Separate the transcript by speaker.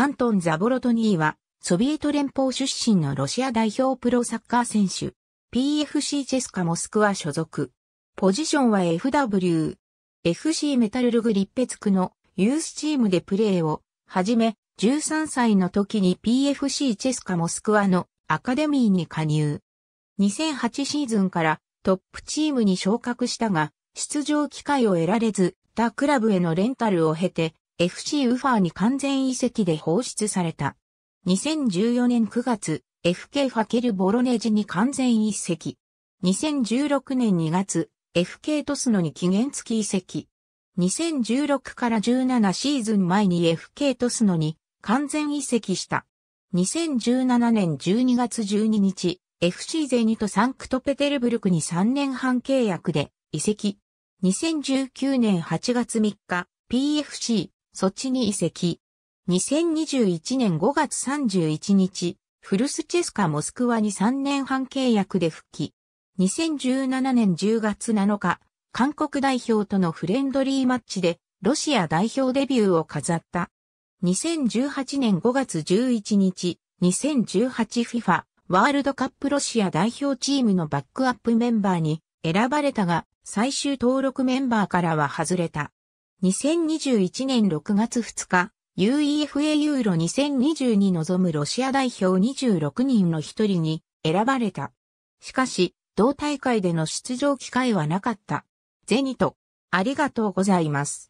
Speaker 1: アントン・ザボロトニーは、ソビエト連邦出身のロシア代表プロサッカー選手、PFC チェスカモスクワ所属。ポジションは FW。FC メタルルグリッペツクのユースチームでプレーを、はじめ、13歳の時に PFC チェスカモスクワのアカデミーに加入。2008シーズンからトップチームに昇格したが、出場機会を得られず、他クラブへのレンタルを経て、FC ウファーに完全移籍で放出された。2014年9月、FK ファケルボロネジに完全移籍。2016年2月、FK トスノに期限付き移籍。2016から17シーズン前に FK トスノに完全移籍した。2017年12月12日、FC ゼニとサンクトペテルブルクに3年半契約で移籍。2019年8月3日、PFC そっちに移籍。2021年5月31日、フルスチェスカモスクワに3年半契約で復帰。2017年10月7日、韓国代表とのフレンドリーマッチで、ロシア代表デビューを飾った。2018年5月11日、2018FIFA ワールドカップロシア代表チームのバックアップメンバーに選ばれたが、最終登録メンバーからは外れた。2021年6月2日、UEFA ユーロ2020に臨むロシア代表26人の一人に選ばれた。しかし、同大会での出場機会はなかった。ゼニト、ありがとうございます。